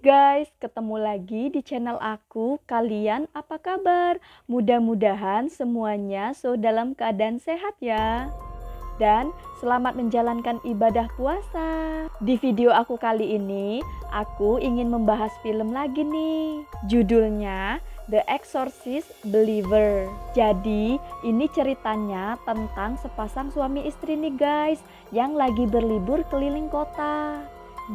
guys, ketemu lagi di channel aku. Kalian apa kabar? Mudah-mudahan semuanya so dalam keadaan sehat ya. Dan selamat menjalankan ibadah puasa. Di video aku kali ini, aku ingin membahas film lagi nih. Judulnya The Exorcist Believer. Jadi, ini ceritanya tentang sepasang suami istri nih guys yang lagi berlibur keliling kota.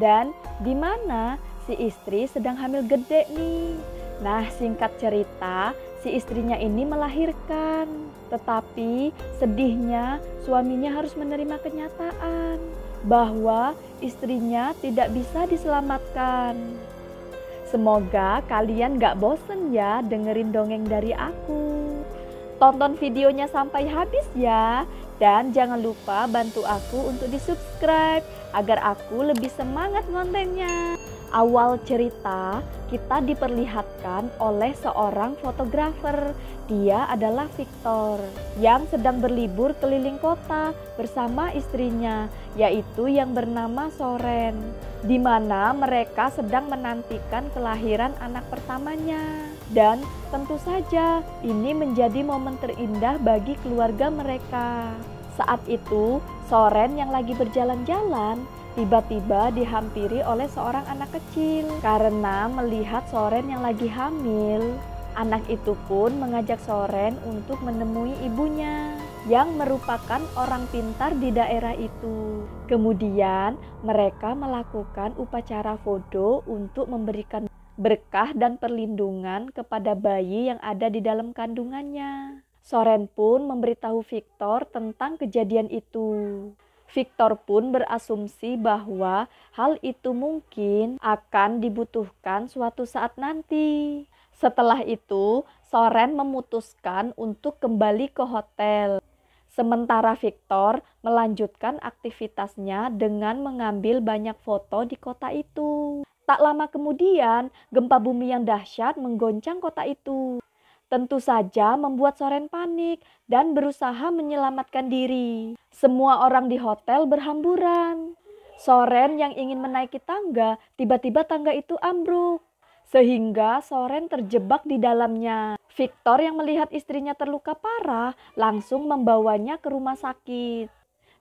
Dan di mana si istri sedang hamil gede nih. Nah, singkat cerita, si istrinya ini melahirkan, tetapi sedihnya suaminya harus menerima kenyataan bahwa istrinya tidak bisa diselamatkan. Semoga kalian gak bosen ya dengerin dongeng dari aku. Tonton videonya sampai habis ya. Dan jangan lupa bantu aku untuk di subscribe agar aku lebih semangat kontennya awal cerita kita diperlihatkan oleh seorang fotografer. Dia adalah Victor yang sedang berlibur keliling kota bersama istrinya yaitu yang bernama Soren di mana mereka sedang menantikan kelahiran anak pertamanya. Dan tentu saja ini menjadi momen terindah bagi keluarga mereka. Saat itu, Soren yang lagi berjalan-jalan tiba-tiba dihampiri oleh seorang anak kecil karena melihat Soren yang lagi hamil. Anak itu pun mengajak Soren untuk menemui ibunya yang merupakan orang pintar di daerah itu. Kemudian mereka melakukan upacara foto untuk memberikan berkah dan perlindungan kepada bayi yang ada di dalam kandungannya. Soren pun memberitahu Victor tentang kejadian itu. Victor pun berasumsi bahwa hal itu mungkin akan dibutuhkan suatu saat nanti. Setelah itu, Soren memutuskan untuk kembali ke hotel. Sementara Victor melanjutkan aktivitasnya dengan mengambil banyak foto di kota itu. Tak lama kemudian, gempa bumi yang dahsyat menggoncang kota itu tentu saja membuat Soren panik dan berusaha menyelamatkan diri. Semua orang di hotel berhamburan. Soren yang ingin menaiki tangga, tiba-tiba tangga itu ambruk. Sehingga Soren terjebak di dalamnya. Victor yang melihat istrinya terluka parah langsung membawanya ke rumah sakit.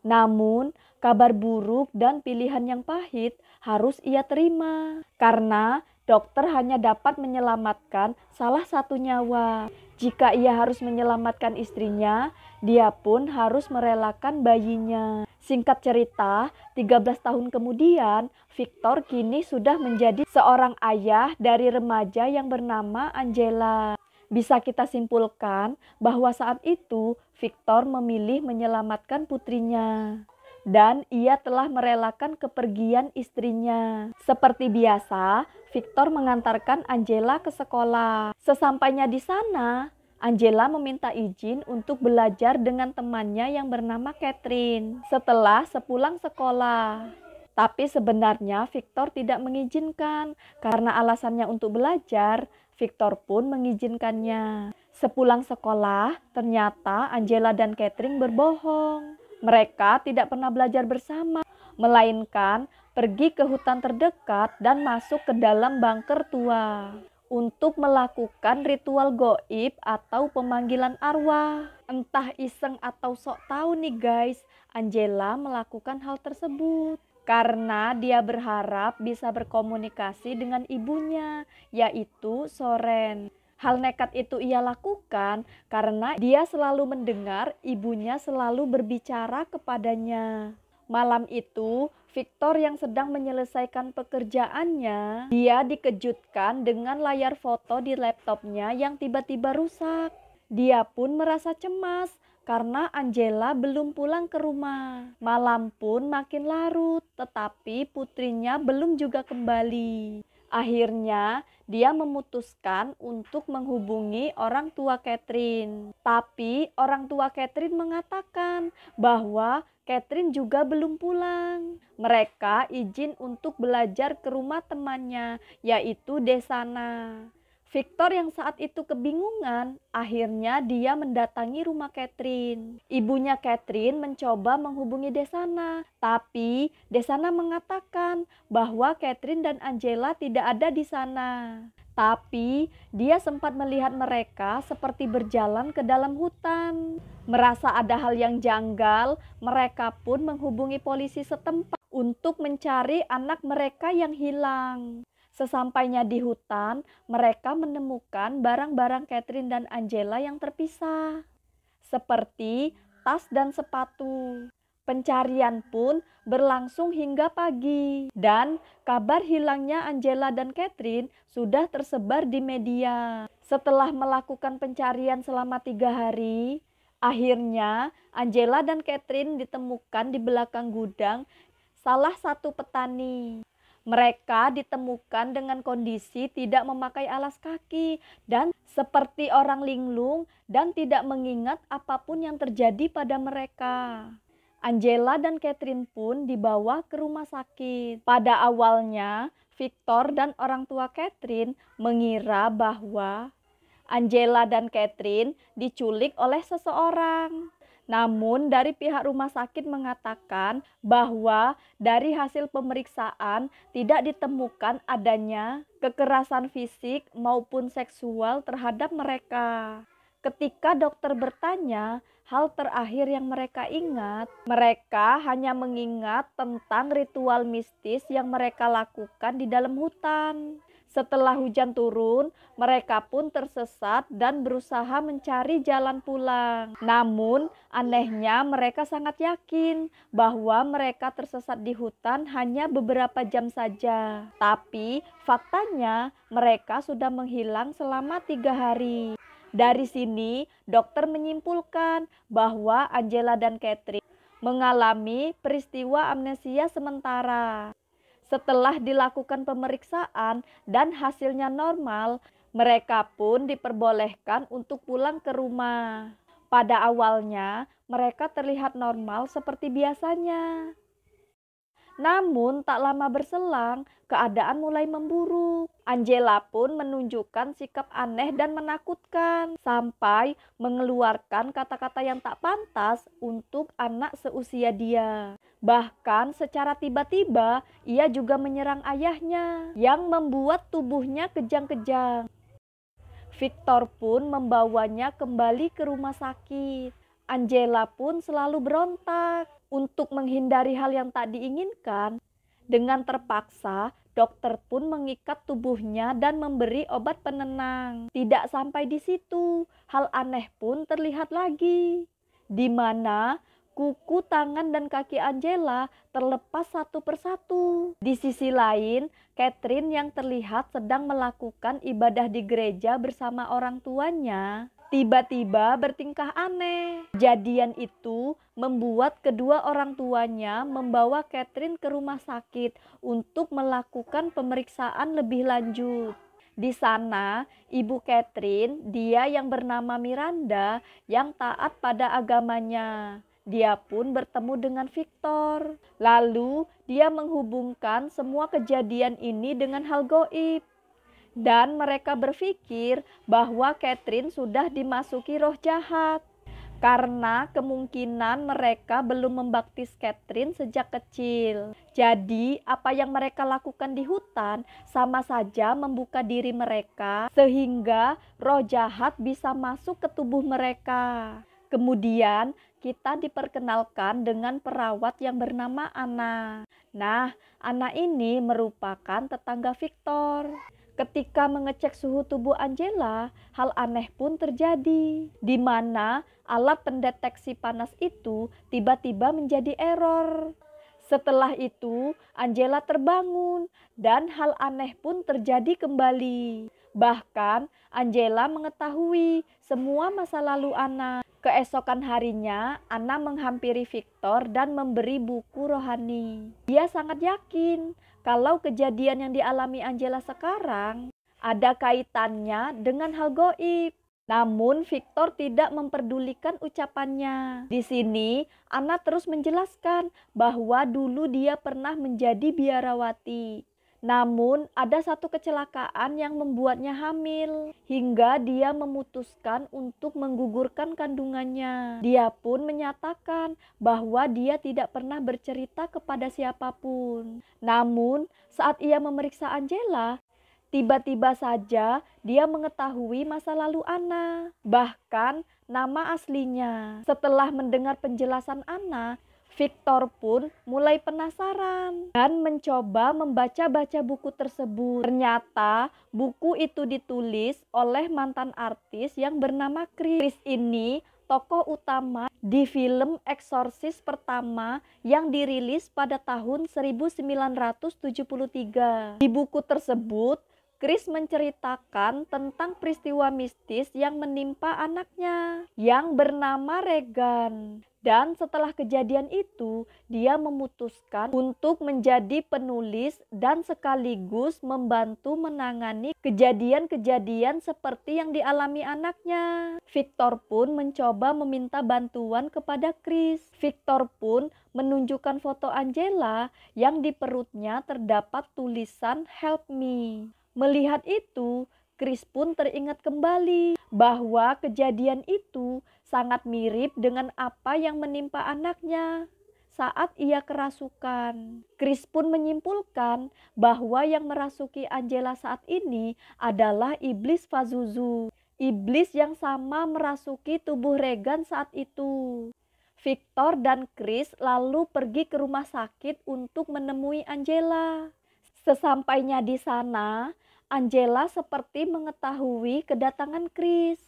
Namun, kabar buruk dan pilihan yang pahit harus ia terima karena dokter hanya dapat menyelamatkan salah satu nyawa. Jika ia harus menyelamatkan istrinya, dia pun harus merelakan bayinya. Singkat cerita, 13 tahun kemudian, Victor kini sudah menjadi seorang ayah dari remaja yang bernama Angela. Bisa kita simpulkan bahwa saat itu Victor memilih menyelamatkan putrinya dan ia telah merelakan kepergian istrinya. Seperti biasa, Victor mengantarkan Angela ke sekolah. Sesampainya di sana, Angela meminta izin untuk belajar dengan temannya yang bernama Catherine setelah sepulang sekolah. Tapi sebenarnya Victor tidak mengizinkan karena alasannya untuk belajar, Victor pun mengizinkannya. Sepulang sekolah, ternyata Angela dan Catherine berbohong. Mereka tidak pernah belajar bersama, melainkan pergi ke hutan terdekat dan masuk ke dalam bunker tua untuk melakukan ritual goib atau pemanggilan arwah. Entah iseng atau sok tahu nih guys, Angela melakukan hal tersebut karena dia berharap bisa berkomunikasi dengan ibunya, yaitu Soren. Hal nekat itu ia lakukan karena dia selalu mendengar ibunya selalu berbicara kepadanya. Malam itu, Victor yang sedang menyelesaikan pekerjaannya, dia dikejutkan dengan layar foto di laptopnya yang tiba-tiba rusak. Dia pun merasa cemas karena Angela belum pulang ke rumah. Malam pun makin larut, tetapi putrinya belum juga kembali. Akhirnya, dia memutuskan untuk menghubungi orang tua Catherine. Tapi orang tua Catherine mengatakan bahwa Catherine juga belum pulang. Mereka izin untuk belajar ke rumah temannya, yaitu Desana. Victor yang saat itu kebingungan, akhirnya dia mendatangi rumah Catherine. Ibunya Catherine mencoba menghubungi Desana, tapi Desana mengatakan bahwa Catherine dan Angela tidak ada di sana. Tapi dia sempat melihat mereka seperti berjalan ke dalam hutan. Merasa ada hal yang janggal, mereka pun menghubungi polisi setempat untuk mencari anak mereka yang hilang. Sesampainya di hutan, mereka menemukan barang-barang Catherine dan Angela yang terpisah, seperti tas dan sepatu. Pencarian pun berlangsung hingga pagi, dan kabar hilangnya Angela dan Catherine sudah tersebar di media. Setelah melakukan pencarian selama tiga hari, akhirnya Angela dan Catherine ditemukan di belakang gudang salah satu petani. Mereka ditemukan dengan kondisi tidak memakai alas kaki dan seperti orang linglung dan tidak mengingat apapun yang terjadi pada mereka. Angela dan Catherine pun dibawa ke rumah sakit. Pada awalnya, Victor dan orang tua Catherine mengira bahwa Angela dan Catherine diculik oleh seseorang. Namun dari pihak rumah sakit mengatakan bahwa dari hasil pemeriksaan tidak ditemukan adanya kekerasan fisik maupun seksual terhadap mereka. Ketika dokter bertanya, hal terakhir yang mereka ingat, mereka hanya mengingat tentang ritual mistis yang mereka lakukan di dalam hutan. Setelah hujan turun, mereka pun tersesat dan berusaha mencari jalan pulang. Namun, anehnya mereka sangat yakin bahwa mereka tersesat di hutan hanya beberapa jam saja. Tapi, faktanya mereka sudah menghilang selama tiga hari. Dari sini, dokter menyimpulkan bahwa Angela dan Catherine mengalami peristiwa amnesia sementara. Setelah dilakukan pemeriksaan dan hasilnya normal, mereka pun diperbolehkan untuk pulang ke rumah. Pada awalnya, mereka terlihat normal seperti biasanya. Namun, tak lama berselang, keadaan mulai memburuk. Angela pun menunjukkan sikap aneh dan menakutkan, sampai mengeluarkan kata-kata yang tak pantas untuk anak seusia dia. Bahkan, secara tiba-tiba ia juga menyerang ayahnya, yang membuat tubuhnya kejang-kejang. Victor pun membawanya kembali ke rumah sakit. Angela pun selalu berontak untuk menghindari hal yang tak diinginkan, dengan terpaksa dokter pun mengikat tubuhnya dan memberi obat penenang. Tidak sampai di situ, hal aneh pun terlihat lagi. Di mana kuku, tangan, dan kaki Angela terlepas satu persatu. Di sisi lain, Catherine yang terlihat sedang melakukan ibadah di gereja bersama orang tuanya tiba-tiba bertingkah aneh. Kejadian itu membuat kedua orang tuanya membawa Catherine ke rumah sakit untuk melakukan pemeriksaan lebih lanjut. Di sana, ibu Catherine, dia yang bernama Miranda, yang taat pada agamanya. Dia pun bertemu dengan Victor. Lalu, dia menghubungkan semua kejadian ini dengan hal goib dan mereka berpikir bahwa Catherine sudah dimasuki roh jahat. Karena kemungkinan mereka belum membaptis Catherine sejak kecil. Jadi, apa yang mereka lakukan di hutan sama saja membuka diri mereka sehingga roh jahat bisa masuk ke tubuh mereka. Kemudian, kita diperkenalkan dengan perawat yang bernama Anna. Nah, Anna ini merupakan tetangga Victor. Ketika mengecek suhu tubuh Angela, hal aneh pun terjadi, di mana alat pendeteksi panas itu tiba-tiba menjadi error. Setelah itu, Angela terbangun dan hal aneh pun terjadi kembali. Bahkan, Angela mengetahui semua masa lalu Anna. Keesokan harinya, Anna menghampiri Victor dan memberi buku rohani. Dia sangat yakin kalau kejadian yang dialami Angela sekarang ada kaitannya dengan hal goib. Namun Victor tidak memperdulikan ucapannya. Di sini Anna terus menjelaskan bahwa dulu dia pernah menjadi biarawati. Namun, ada satu kecelakaan yang membuatnya hamil hingga dia memutuskan untuk menggugurkan kandungannya. Dia pun menyatakan bahwa dia tidak pernah bercerita kepada siapapun. Namun, saat ia memeriksa Angela, tiba-tiba saja dia mengetahui masa lalu Anna, bahkan nama aslinya. Setelah mendengar penjelasan Anna, Victor pun mulai penasaran dan mencoba membaca-baca buku tersebut. Ternyata buku itu ditulis oleh mantan artis yang bernama Chris. Chris ini tokoh utama di film Exorcist pertama yang dirilis pada tahun 1973. Di buku tersebut, Chris menceritakan tentang peristiwa mistis yang menimpa anaknya yang bernama Regan. Dan setelah kejadian itu, dia memutuskan untuk menjadi penulis dan sekaligus membantu menangani kejadian-kejadian seperti yang dialami anaknya. Victor pun mencoba meminta bantuan kepada Chris. Victor pun menunjukkan foto Angela yang di perutnya terdapat tulisan "Help Me". Melihat itu, Chris pun teringat kembali bahwa kejadian itu sangat mirip dengan apa yang menimpa anaknya saat ia kerasukan. Chris pun menyimpulkan bahwa yang merasuki Angela saat ini adalah iblis Fazuzu, iblis yang sama merasuki tubuh Regan saat itu. Victor dan Chris lalu pergi ke rumah sakit untuk menemui Angela. Sesampainya di sana, Angela seperti mengetahui kedatangan Chris.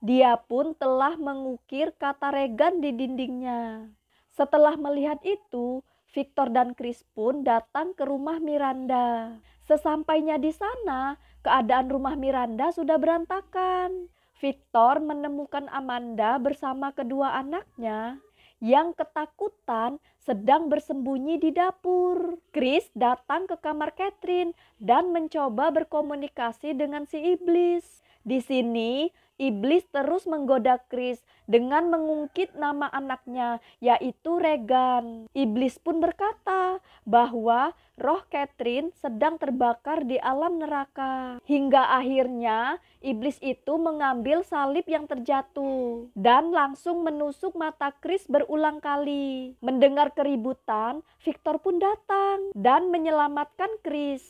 Dia pun telah mengukir kata Regan di dindingnya. Setelah melihat itu, Victor dan Chris pun datang ke rumah Miranda. Sesampainya di sana, keadaan rumah Miranda sudah berantakan. Victor menemukan Amanda bersama kedua anaknya yang ketakutan sedang bersembunyi di dapur. Chris datang ke kamar Catherine dan mencoba berkomunikasi dengan si iblis. Di sini, iblis terus menggoda Chris dengan mengungkit nama anaknya, yaitu Regan. Iblis pun berkata bahwa roh Catherine sedang terbakar di alam neraka. Hingga akhirnya iblis itu mengambil salib yang terjatuh dan langsung menusuk mata Chris berulang kali. Mendengar keributan, Victor pun datang dan menyelamatkan Chris.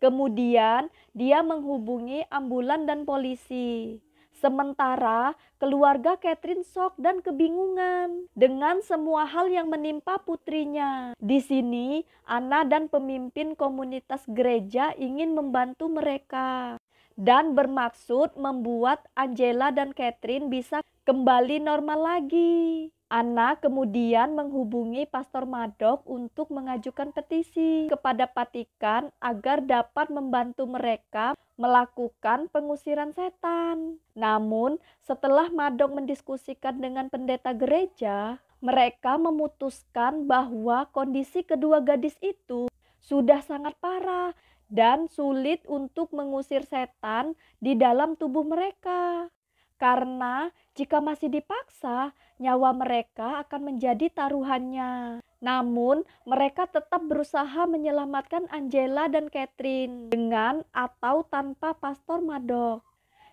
Kemudian dia menghubungi ambulan dan polisi. Sementara keluarga Catherine shock dan kebingungan dengan semua hal yang menimpa putrinya. Di sini, Anna dan pemimpin komunitas gereja ingin membantu mereka dan bermaksud membuat Angela dan Catherine bisa kembali normal lagi. Anna kemudian menghubungi Pastor Madok untuk mengajukan petisi kepada Patikan agar dapat membantu mereka melakukan pengusiran setan. Namun, setelah Madok mendiskusikan dengan pendeta gereja, mereka memutuskan bahwa kondisi kedua gadis itu sudah sangat parah dan sulit untuk mengusir setan di dalam tubuh mereka. Karena jika masih dipaksa, nyawa mereka akan menjadi taruhannya. Namun, mereka tetap berusaha menyelamatkan Angela dan Catherine dengan atau tanpa Pastor Madok.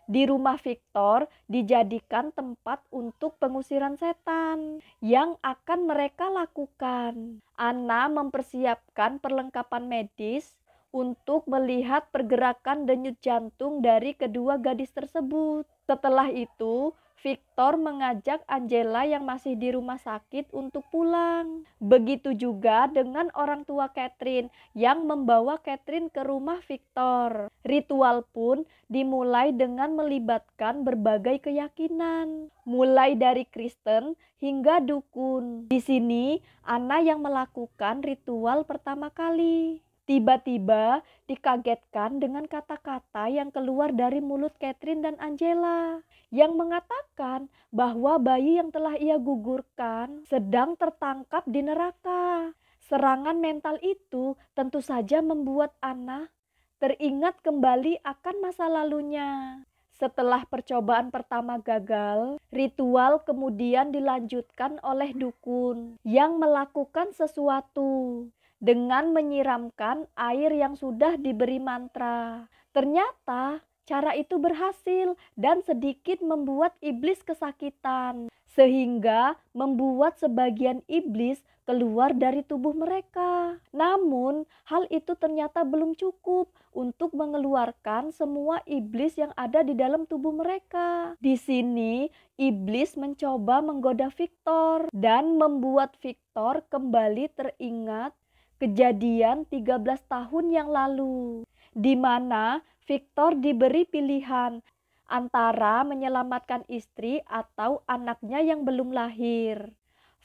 Di rumah Victor dijadikan tempat untuk pengusiran setan yang akan mereka lakukan. Anna mempersiapkan perlengkapan medis untuk melihat pergerakan denyut jantung dari kedua gadis tersebut. Setelah itu, Victor mengajak Angela yang masih di rumah sakit untuk pulang. Begitu juga dengan orang tua Catherine yang membawa Catherine ke rumah Victor. Ritual pun dimulai dengan melibatkan berbagai keyakinan, mulai dari Kristen hingga dukun. Di sini, Anna yang melakukan ritual pertama kali. Tiba-tiba dikagetkan dengan kata-kata yang keluar dari mulut Catherine dan Angela yang mengatakan bahwa bayi yang telah ia gugurkan sedang tertangkap di neraka. Serangan mental itu tentu saja membuat Anna teringat kembali akan masa lalunya. Setelah percobaan pertama gagal, ritual kemudian dilanjutkan oleh dukun yang melakukan sesuatu dengan menyiramkan air yang sudah diberi mantra. Ternyata cara itu berhasil dan sedikit membuat iblis kesakitan, sehingga membuat sebagian iblis keluar dari tubuh mereka. Namun, hal itu ternyata belum cukup untuk mengeluarkan semua iblis yang ada di dalam tubuh mereka. Di sini, iblis mencoba menggoda Victor dan membuat Victor kembali teringat kejadian 13 tahun yang lalu, di mana Victor diberi pilihan antara menyelamatkan istri atau anaknya yang belum lahir.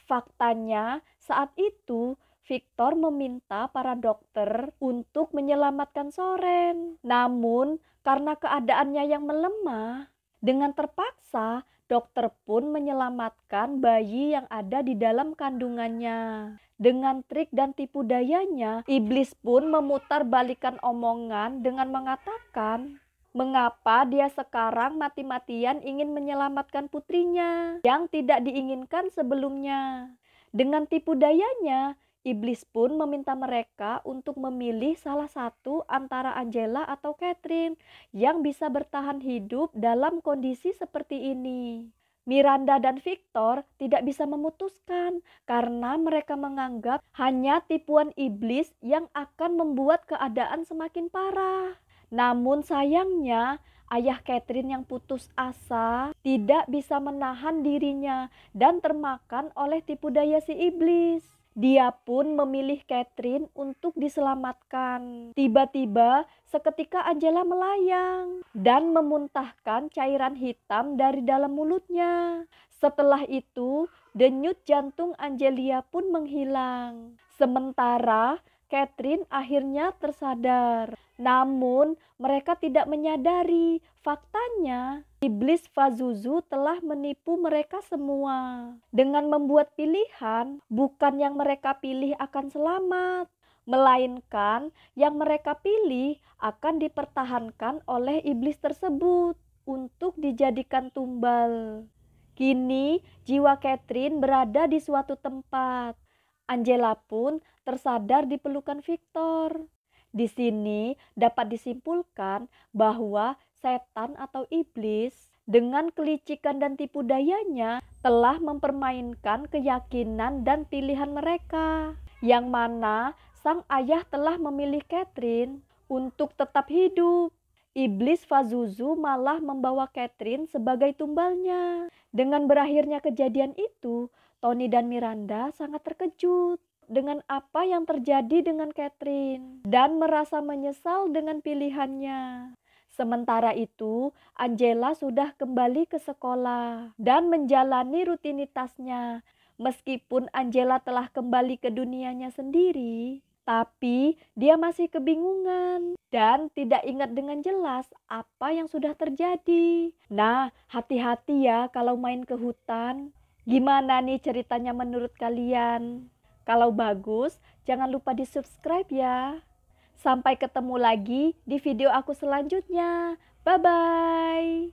Faktanya, saat itu Victor meminta para dokter untuk menyelamatkan Soren. Namun, karena keadaannya yang melemah, dengan terpaksa dokter pun menyelamatkan bayi yang ada di dalam kandungannya. Dengan trik dan tipu dayanya, iblis pun memutar balikan omongan dengan mengatakan, Mengapa dia sekarang mati-matian ingin menyelamatkan putrinya yang tidak diinginkan sebelumnya? Dengan tipu dayanya, Iblis pun meminta mereka untuk memilih salah satu antara Angela atau Catherine yang bisa bertahan hidup dalam kondisi seperti ini. Miranda dan Victor tidak bisa memutuskan karena mereka menganggap hanya tipuan iblis yang akan membuat keadaan semakin parah. Namun sayangnya, ayah Catherine yang putus asa tidak bisa menahan dirinya dan termakan oleh tipu daya si iblis. Dia pun memilih Catherine untuk diselamatkan. Tiba-tiba, seketika Angela melayang dan memuntahkan cairan hitam dari dalam mulutnya. Setelah itu, denyut jantung Angelia pun menghilang. Sementara Catherine akhirnya tersadar. Namun, mereka tidak menyadari faktanya iblis Fazuzu telah menipu mereka semua. Dengan membuat pilihan, bukan yang mereka pilih akan selamat, melainkan yang mereka pilih akan dipertahankan oleh iblis tersebut untuk dijadikan tumbal. Kini, jiwa Catherine berada di suatu tempat Angela pun tersadar di pelukan Victor. Di sini dapat disimpulkan bahwa setan atau iblis dengan kelicikan dan tipu dayanya telah mempermainkan keyakinan dan pilihan mereka yang mana sang ayah telah memilih Catherine untuk tetap hidup. Iblis Fazuzu malah membawa Catherine sebagai tumbalnya. Dengan berakhirnya kejadian itu, Tony dan Miranda sangat terkejut dengan apa yang terjadi dengan Catherine dan merasa menyesal dengan pilihannya. Sementara itu, Angela sudah kembali ke sekolah dan menjalani rutinitasnya. Meskipun Angela telah kembali ke dunianya sendiri, tapi dia masih kebingungan dan tidak ingat dengan jelas apa yang sudah terjadi. Nah, hati-hati ya kalau main ke hutan. Gimana nih ceritanya menurut kalian? Kalau bagus, jangan lupa di-subscribe ya. Sampai ketemu lagi di video aku selanjutnya. Bye bye.